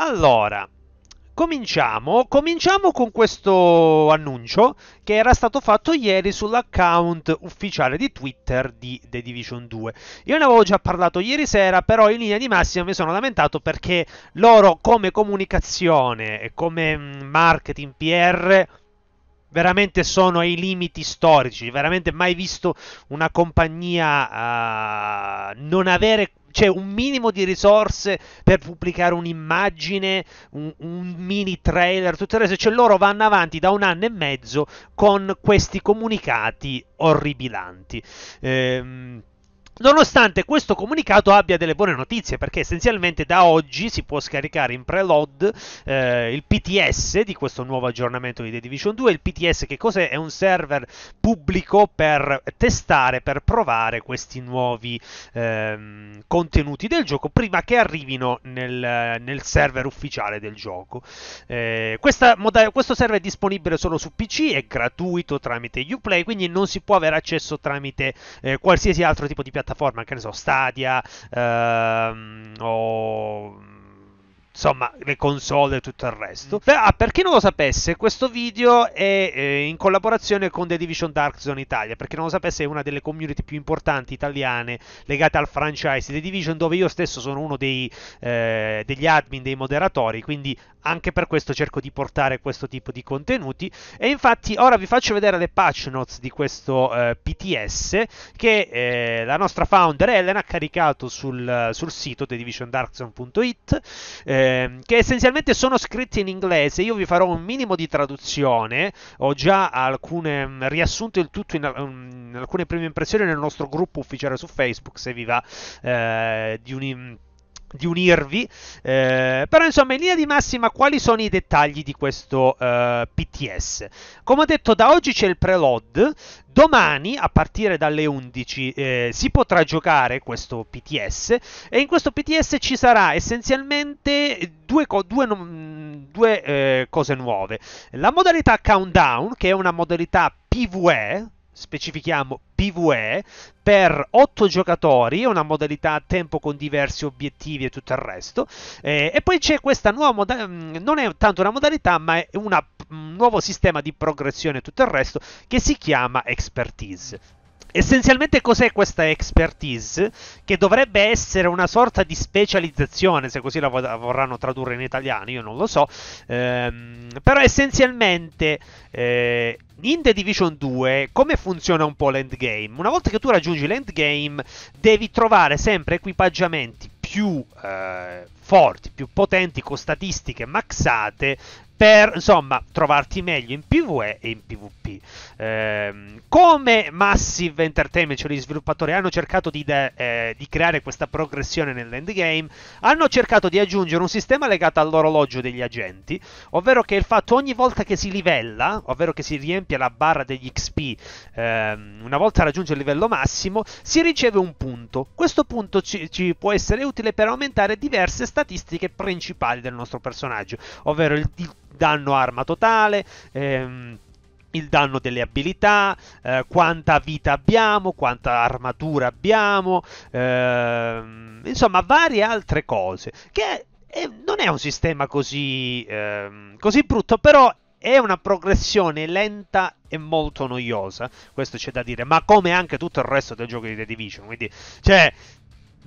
Allora, cominciamo, cominciamo con questo annuncio che era stato fatto ieri sull'account ufficiale di Twitter di The Division 2. Io ne avevo già parlato ieri sera, però in linea di massima mi sono lamentato perché loro come comunicazione e come mm, marketing PR veramente sono ai limiti storici, veramente mai visto una compagnia uh, non avere c'è un minimo di risorse per pubblicare un'immagine, un, un mini trailer, tutto il resto, cioè loro vanno avanti da un anno e mezzo con questi comunicati orribilanti. Ehm, Nonostante questo comunicato abbia delle buone notizie, perché essenzialmente da oggi si può scaricare in preload eh, il PTS di questo nuovo aggiornamento di The Division 2. Il PTS che cos'è? È un server pubblico per testare, per provare questi nuovi eh, contenuti del gioco prima che arrivino nel, nel server ufficiale del gioco. Eh, moda- questo server è disponibile solo su PC, è gratuito tramite Uplay, quindi non si può avere accesso tramite eh, qualsiasi altro tipo di piattaforma piattaforma, che ne so, Stadia ehm, o insomma le console e tutto il resto. Mm. Ah, per chi non lo sapesse, questo video è eh, in collaborazione con The Division Dark Zone Italia, per chi non lo sapesse è una delle community più importanti italiane legate al franchise The Division dove io stesso sono uno dei, eh, degli admin, dei moderatori, quindi anche per questo cerco di portare questo tipo di contenuti e infatti ora vi faccio vedere le patch notes di questo eh, PTS che eh, la nostra founder Elena ha caricato sul, sul sito thedivisiondarkzone.it Ehm, che essenzialmente sono scritti in inglese. Io vi farò un minimo di traduzione, ho già alcune, mm, riassunto il tutto in, in, mm, in alcune prime impressioni nel nostro gruppo ufficiale su Facebook, se vi va eh, di un di unirvi. Eh, però, insomma, in linea di massima, quali sono i dettagli di questo eh, PTS? Come ho detto, da oggi c'è il preload. Domani, a partire dalle 11, eh, si potrà giocare questo PTS. E in questo PTS ci sarà essenzialmente due, co- due, no- due eh, cose nuove. La modalità countdown, che è una modalità PVE, specifichiamo PvE per 8 giocatori, una modalità a tempo con diversi obiettivi e tutto il resto. Eh, e poi c'è questa nuova modalità, mm, non è tanto una modalità, ma è una, un mm, nuovo sistema di progressione e tutto il resto che si chiama Expertise. Essenzialmente cos'è questa expertise? Che dovrebbe essere una sorta di specializzazione, se così la vorranno tradurre in italiano, io non lo so. Ehm, però essenzialmente eh, in The Division 2 come funziona un po' l'endgame? Una volta che tu raggiungi l'endgame devi trovare sempre equipaggiamenti più eh, forti, più potenti, con statistiche maxate per insomma trovarti meglio in PvE e in PvP. Eh, come Massive Entertainment, cioè gli sviluppatori, hanno cercato di, de- eh, di creare questa progressione nell'endgame, hanno cercato di aggiungere un sistema legato all'orologio degli agenti, ovvero che il fatto ogni volta che si livella, ovvero che si riempie la barra degli XP, eh, una volta raggiunge il livello massimo, si riceve un punto. Questo punto ci, ci può essere utile per aumentare diverse statistiche principali del nostro personaggio, ovvero il, il danno arma totale. Ehm, il danno delle abilità, eh, quanta vita abbiamo, quanta armatura abbiamo, ehm, insomma varie altre cose, che eh, non è un sistema così, ehm, così brutto, però è una progressione lenta e molto noiosa, questo c'è da dire, ma come anche tutto il resto del gioco di The Division, quindi cioè,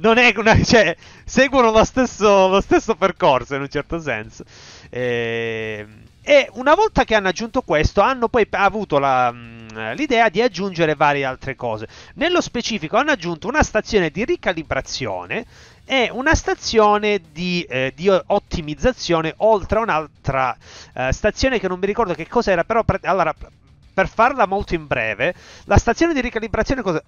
non è una, cioè, seguono lo stesso, lo stesso percorso in un certo senso. E, e, una volta che hanno aggiunto questo, hanno poi avuto la, l'idea di aggiungere varie altre cose. Nello specifico, hanno aggiunto una stazione di ricalibrazione e una stazione di, eh, di ottimizzazione oltre a un'altra eh, stazione che non mi ricordo che cos'era, però. Pre- allora, per farla molto in breve, la stazione di ricalibrazione cosa.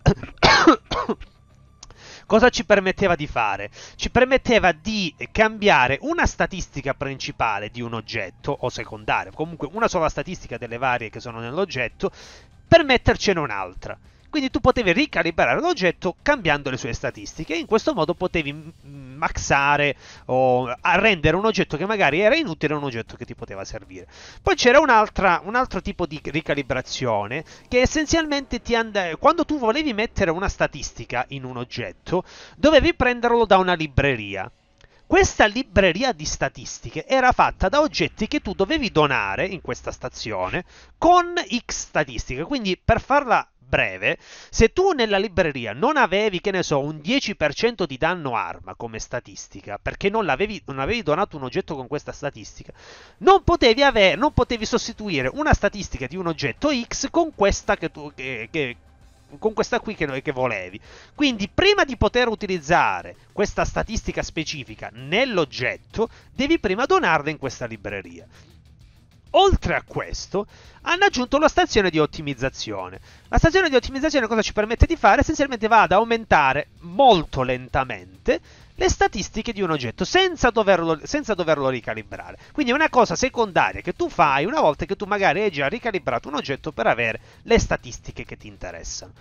Cosa ci permetteva di fare? Ci permetteva di cambiare una statistica principale di un oggetto o secondaria, comunque una sola statistica delle varie che sono nell'oggetto, per mettercene un'altra. Quindi tu potevi ricalibrare l'oggetto cambiando le sue statistiche. In questo modo potevi maxare o rendere un oggetto che magari era inutile un oggetto che ti poteva servire. Poi c'era un altro tipo di ricalibrazione che essenzialmente ti andava... Quando tu volevi mettere una statistica in un oggetto, dovevi prenderlo da una libreria. Questa libreria di statistiche era fatta da oggetti che tu dovevi donare in questa stazione con x statistiche, quindi per farla breve, se tu nella libreria non avevi, che ne so, un 10% di danno arma come statistica, perché non, non, avevi donato un oggetto con questa statistica, non potevi, avere, non potevi sostituire una statistica di un oggetto X con questa che tu... Che, che, con questa qui che, che, volevi. Quindi prima di poter utilizzare questa statistica specifica nell'oggetto, devi prima donarla in questa libreria. Oltre a questo, hanno aggiunto la stazione di ottimizzazione. La stazione di ottimizzazione cosa ci permette di fare? Essenzialmente va ad aumentare molto lentamente le statistiche di un oggetto senza doverlo, senza doverlo, ricalibrare. Quindi è una cosa secondaria che tu fai una volta che tu magari hai già ricalibrato un oggetto per avere le statistiche che ti interessano.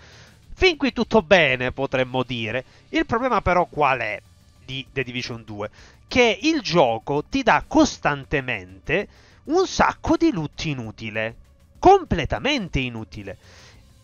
Fin qui tutto bene, potremmo dire. Il problema però qual è di The Division 2? Che il gioco ti dà costantemente un sacco di loot inutile, completamente inutile.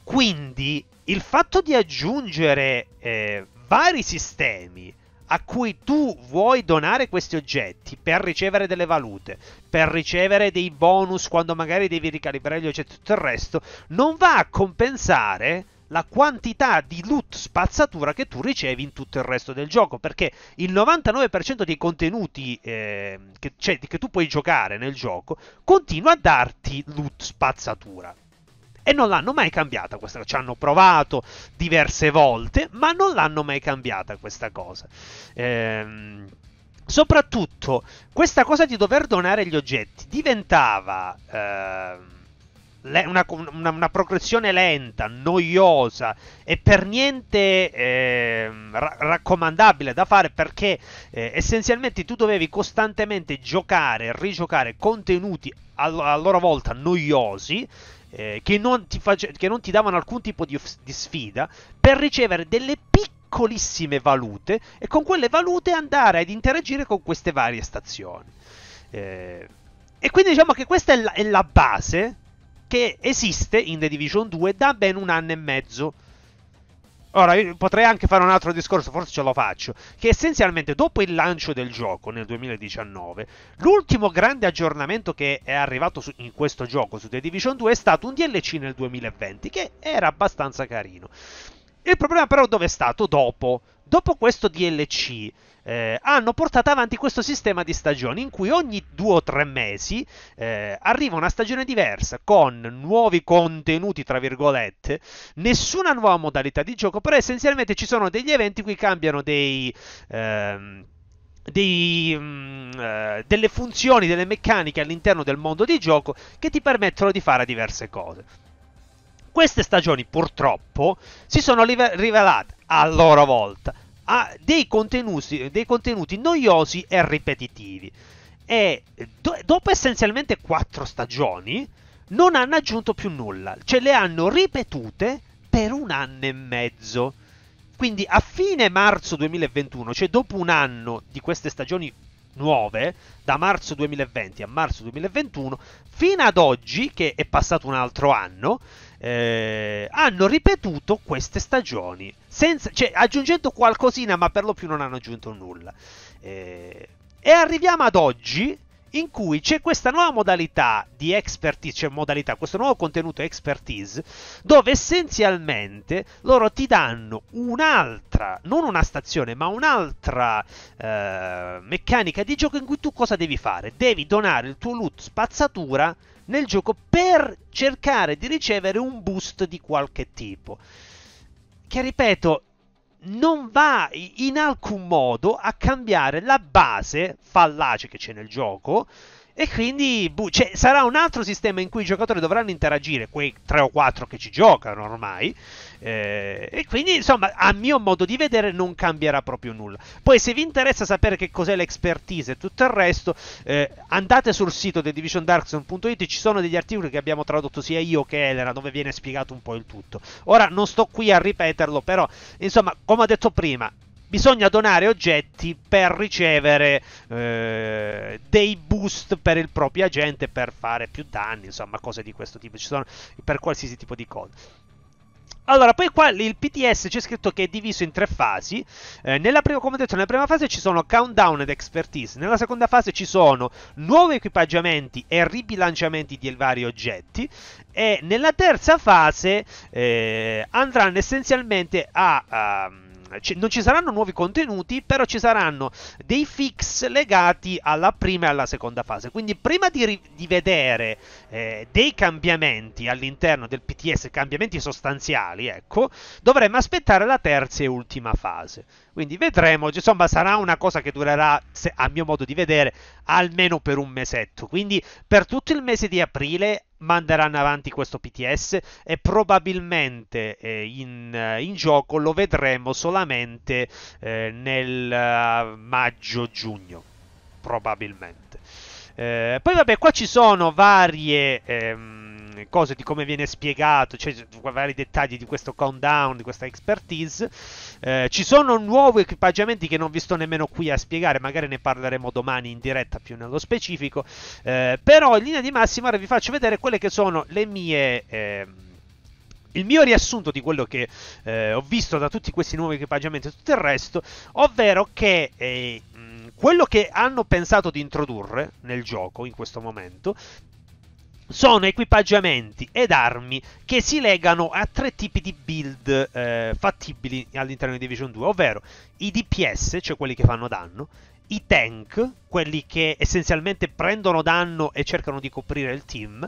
Quindi il fatto di aggiungere eh, vari sistemi a cui tu vuoi donare questi oggetti per ricevere delle valute, per ricevere dei bonus quando magari devi ricalibrare gli oggetti e tutto il resto, non va a compensare la quantità di loot spazzatura che tu ricevi in tutto il resto del gioco, perché il 99% dei contenuti eh, che, cioè, che tu puoi giocare nel gioco continua a darti loot spazzatura. E non l'hanno mai cambiata questa cosa. ci hanno provato diverse volte, ma non l'hanno mai cambiata questa cosa. Ehm... Soprattutto questa cosa di dover donare gli oggetti diventava... Ehm una, una, una, progressione lenta, noiosa e per niente eh, ra- raccomandabile da fare perché eh, essenzialmente tu dovevi costantemente giocare e rigiocare contenuti a, a loro volta noiosi eh, che, non face- che, non ti davano alcun tipo di, di sfida per ricevere delle piccolissime valute e con quelle valute andare ad interagire con queste varie stazioni. Eh, e quindi diciamo che questa è la, è la base che esiste in The Division 2 da ben un anno e mezzo. Ora, potrei anche fare un altro discorso, forse ce lo faccio, che essenzialmente dopo il lancio del gioco nel 2019, l'ultimo grande aggiornamento che è arrivato su, in questo gioco su The Division 2 è stato un DLC nel 2020, che era abbastanza carino. Il problema però dove è stato dopo? Dopo questo DLC eh, hanno portato avanti questo sistema di stagioni in cui ogni due o tre mesi eh, arriva una stagione diversa con nuovi contenuti, tra virgolette, nessuna nuova modalità di gioco, però essenzialmente ci sono degli eventi in cui cambiano dei... Ehm, dei, mh, mm, eh, delle funzioni, delle meccaniche all'interno del mondo di gioco che ti permettono di fare diverse cose queste stagioni purtroppo si sono rivelate a loro volta a dei, contenuti, dei contenuti noiosi e ripetitivi. E do, dopo essenzialmente quattro stagioni non hanno aggiunto più nulla, cioè le hanno ripetute per un anno e mezzo. Quindi a fine marzo 2021, cioè dopo un anno di queste stagioni nuove, da marzo 2020 a marzo 2021, fino ad oggi, che è passato un altro anno, eh, hanno ripetuto queste stagioni, senza, cioè, aggiungendo qualcosina, ma per lo più non hanno aggiunto nulla. Eh, e arriviamo ad oggi, in cui c'è questa nuova modalità di expertise, cioè modalità, questo nuovo contenuto expertise, dove essenzialmente loro ti danno un'altra, non una stazione, ma un'altra eh, meccanica di gioco in cui tu cosa devi fare? Devi donare il tuo loot spazzatura nel gioco per cercare di ricevere un boost di qualche tipo. Che ripeto, non va in alcun modo a cambiare la base fallace che c'è nel gioco e quindi bu- boh, cioè, sarà un altro sistema in cui i giocatori dovranno interagire, quei 3 o 4 che ci giocano ormai. Eh, e quindi, insomma, a mio modo di vedere, non cambierà proprio nulla. Poi, se vi interessa sapere che cos'è l'expertise e tutto il resto, eh, andate sul sito di divisiondarkson.it. Ci sono degli articoli che abbiamo tradotto sia io che Elena, dove viene spiegato un po' il tutto. Ora non sto qui a ripeterlo, però, insomma, come ho detto prima, bisogna donare oggetti per ricevere eh, dei boost per il proprio agente per fare più danni, insomma, cose di questo tipo. Ci sono per qualsiasi tipo di cosa. Allora, poi qua il PTS c'è scritto che è diviso in tre fasi. Eh, nella prima, come detto, nella prima fase ci sono countdown ed expertise. Nella seconda fase ci sono nuovi equipaggiamenti e ribilanciamenti di vari oggetti. E nella terza fase eh, andranno essenzialmente a, a ehm, c- non ci saranno nuovi contenuti, però ci saranno dei fix legati alla prima e alla seconda fase. Quindi prima di, ri- di vedere eh, dei cambiamenti all'interno del PTS, cambiamenti sostanziali, ecco, dovremmo aspettare la terza e ultima fase. Quindi vedremo, insomma sarà una cosa che durerà, se, a mio modo di vedere, almeno per un mesetto. Quindi per tutto il mese di aprile manderanno avanti questo PTS e probabilmente eh, in, eh, in, gioco lo vedremo solamente eh, nel eh, maggio-giugno, probabilmente. Eh, poi vabbè, qua ci sono varie... Ehm, eh, cose di come viene spiegato, cioè vari dettagli di questo countdown, di questa expertise. Eh, ci sono nuovi equipaggiamenti che non vi sto nemmeno qui a spiegare, magari ne parleremo domani in diretta più nello specifico, eh, però in linea di massima ora vi faccio vedere quelle che sono le mie... Eh, il mio riassunto di quello che eh, ho visto da tutti questi nuovi equipaggiamenti e tutto il resto, ovvero che eh, quello che hanno pensato di introdurre nel gioco in questo momento sono equipaggiamenti ed armi che si legano a tre tipi di build eh, fattibili all'interno di Division 2, ovvero i DPS, cioè quelli che fanno danno, i tank, quelli che essenzialmente prendono danno e cercano di coprire il team,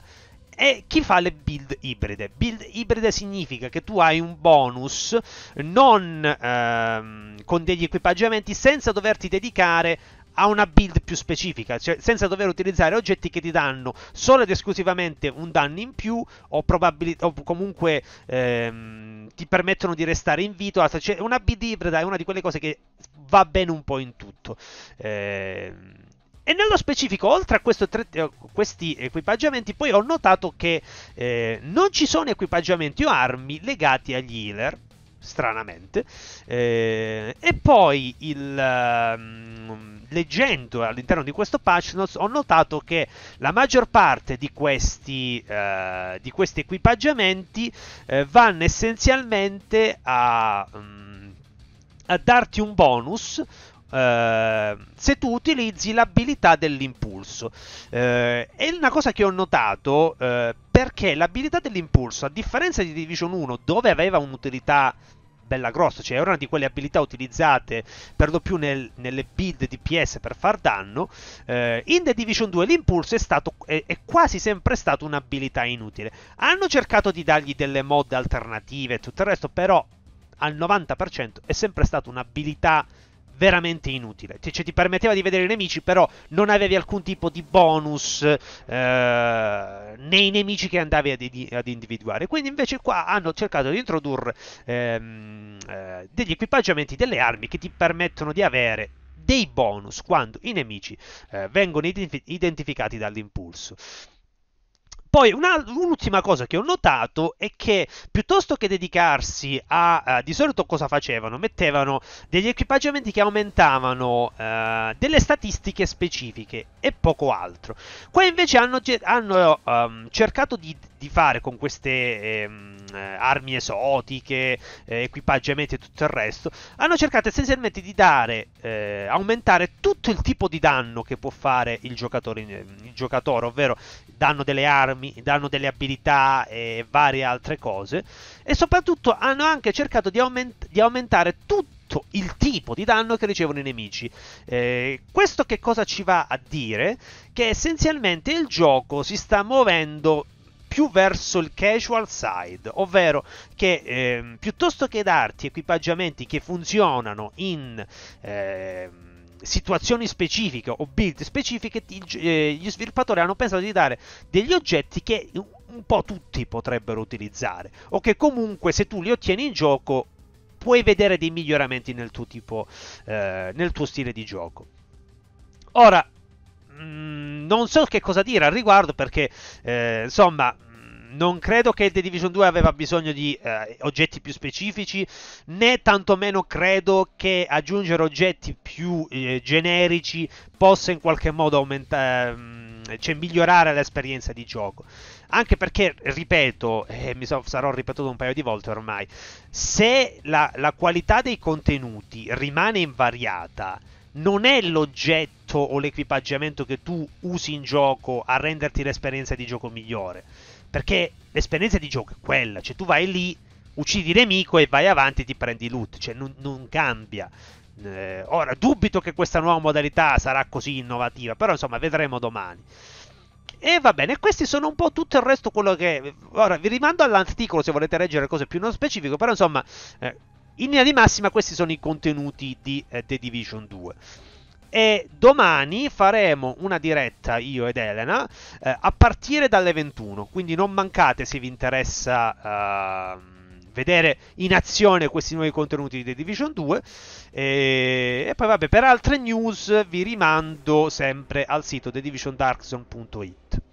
e chi fa le build ibride. Build ibride significa che tu hai un bonus non ehm, con degli equipaggiamenti senza doverti dedicare ha una build più specifica, cioè senza dover utilizzare oggetti che ti danno solo ed esclusivamente un danno in più o, o comunque ehm, ti permettono di restare in vita. Cioè, una build ibrida è una di quelle cose che va bene un po' in tutto. Eh, e nello specifico, oltre a tre, eh, questi equipaggiamenti, poi ho notato che eh, non ci sono equipaggiamenti o armi legati agli healer, stranamente. Eh, e poi il, um, leggendo all'interno di questo patch notes, ho notato che la maggior parte di questi, uh, di questi equipaggiamenti uh, vanno essenzialmente a, um, a, darti un bonus. Uh, se tu utilizzi l'abilità dell'impulso è una cosa che ho notato perché l'abilità dell'impulso, a differenza di Division 1, dove aveva un'utilità bella grossa, cioè era una di quelle abilità utilizzate per lo più nel, nelle build DPS per far danno, eh, in The Division 2 l'impulso è, stato, è, è quasi sempre stato un'abilità inutile. Hanno cercato di dargli delle mod alternative e tutto il resto, però al 90% è sempre stata un'abilità inutile veramente inutile. Ti, cioè, ti permetteva di vedere i nemici, però non avevi alcun tipo di bonus eh, nei nemici che andavi ad, ad, individuare. Quindi invece qua hanno cercato di introdurre ehm, eh, degli equipaggiamenti, delle armi che ti permettono di avere dei bonus quando i nemici eh, vengono identif- identificati dall'impulso. Poi una, un'ultima cosa che ho notato è che piuttosto che dedicarsi a... Uh, di solito cosa facevano? Mettevano degli equipaggiamenti che aumentavano uh, delle statistiche specifiche e poco altro. Qua invece hanno, hanno um, cercato di, di, fare con queste... Um, eh, armi esotiche, eh, equipaggiamenti e tutto il resto, hanno cercato essenzialmente di dare, eh, aumentare tutto il tipo di danno che può fare il giocatore, il giocatore ovvero danno delle armi, danno delle abilità e varie altre cose, e soprattutto hanno anche cercato di, aument- di aumentare tutto il tipo di danno che ricevono i nemici. Eh, questo che cosa ci va a dire? Che essenzialmente il gioco si sta muovendo più verso il casual side, ovvero che eh, piuttosto che darti equipaggiamenti che funzionano in eh, situazioni specifiche o build specifiche, ti, eh, gli sviluppatori hanno pensato di dare degli oggetti che un po' tutti potrebbero utilizzare o che comunque se tu li ottieni in gioco puoi vedere dei miglioramenti nel tuo tipo eh, nel tuo stile di gioco. Ora non so che cosa dire al riguardo perché, eh, insomma non credo che The Division 2 aveva bisogno di eh, oggetti più specifici, né tantomeno credo che aggiungere oggetti più eh, generici possa in qualche modo aumentare, ehm, cioè migliorare l'esperienza di gioco. Anche perché, ripeto, e mi so, sarò ripetuto un paio di volte ormai, se la, la qualità dei contenuti rimane invariata, non è l'oggetto l'oggetto o l'equipaggiamento che tu usi in gioco a renderti l'esperienza di gioco migliore. Perché l'esperienza di gioco è quella, cioè tu vai lì, uccidi il nemico e vai avanti e ti prendi loot, cioè non, non cambia. Eh, ora, dubito che questa nuova modalità sarà così innovativa, però insomma vedremo domani. E va bene, questi sono un po' tutto il resto quello che... Ora, vi rimando all'articolo se volete leggere cose più non specifiche, però insomma... Eh, in linea di massima questi sono i contenuti di eh, The Division 2 e domani faremo una diretta io ed Elena eh, a partire dalle 21, quindi non mancate se vi interessa... Uh, vedere in azione questi nuovi contenuti di The Division 2 e, e poi vabbè per altre news vi rimando sempre al sito thedivisiondarkzone.it